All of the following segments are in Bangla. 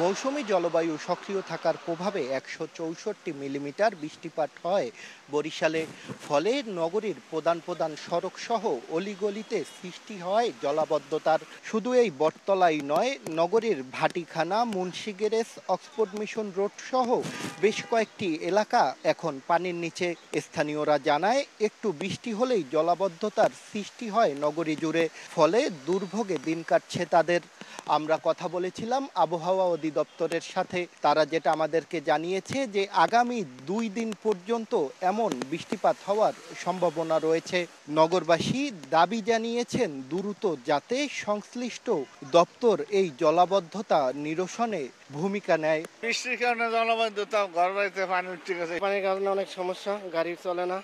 মৌসুমি জলবায়ু সক্রিয় থাকার প্রভাবে একশো চৌষট্টি মিলিমিটার বৃষ্টিপাত হয় বরিশালে ফলে নগরীর প্রধান প্রধান সড়ক সহ অলিগলিতে সৃষ্টি হয় জলাবদ্ধতার শুধু এই বটতলাই নয় নগরীর ভাটিখানা মুন্সিগেরেস অক্সফোর্ড মিশন রোড সহ বেশ কয়েকটি এলাকা এখন পানির নিচে স্থানীয়রা জানায় একটু বৃষ্টি হলেই জলাবদ্ধতার সৃষ্টি হয় নগরী জুড়ে ফলে দুর্ভোগে দিন কাটছে তাদের আমরা কথা বলেছিলাম আবহাওয়া অধিদপ্তরের সাথে তারা যেটা আমাদেরকে জানিয়েছে যে আগামী দুই দিন পর্যন্ত এমন বৃষ্টিপাত হওয়ার সম্ভাবনা রয়েছে নগরবাসী দাবি জানিয়েছেন দ্রুত যাতে সংশ্লিষ্ট দপ্তর এই জলাবদ্ধতা নিরসনে ভূমিকা নেয় বৃষ্টির কারণে জলাবদ্ধতা ঘর বাড়িতে পানি ঠিক আছে পানির কারণে অনেক সমস্যা গাড়ি চলে না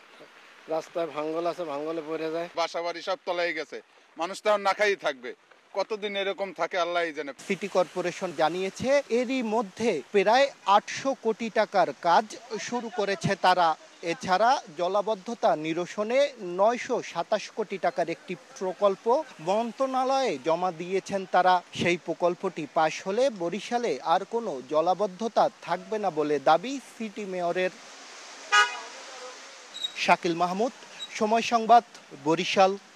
রাস্তায় ভাঙ্গল আছে ভাঙ্গলে পড়ে যায় বাসা বাড়ি সব তলাই গেছে মানুষ তো না খাই থাকবে কতদিন এরকম থাকে আল্লাহ জানে সিটি কর্পোরেশন জানিয়েছে এরই মধ্যে প্রায় আটশো কোটি টাকার কাজ শুরু করেছে তারা এছাড়া জলাবদ্ধতা নিরসনে নয়শো সাতাশ কোটি টাকার একটি প্রকল্প মন্ত্রণালয়ে জমা দিয়েছেন তারা সেই প্রকল্পটি পাশ হলে বরিশালে আর কোনো জলাবদ্ধতা থাকবে না বলে দাবি সিটি মেয়রের শাকিল মাহমুদ সময় সংবাদ বরিশাল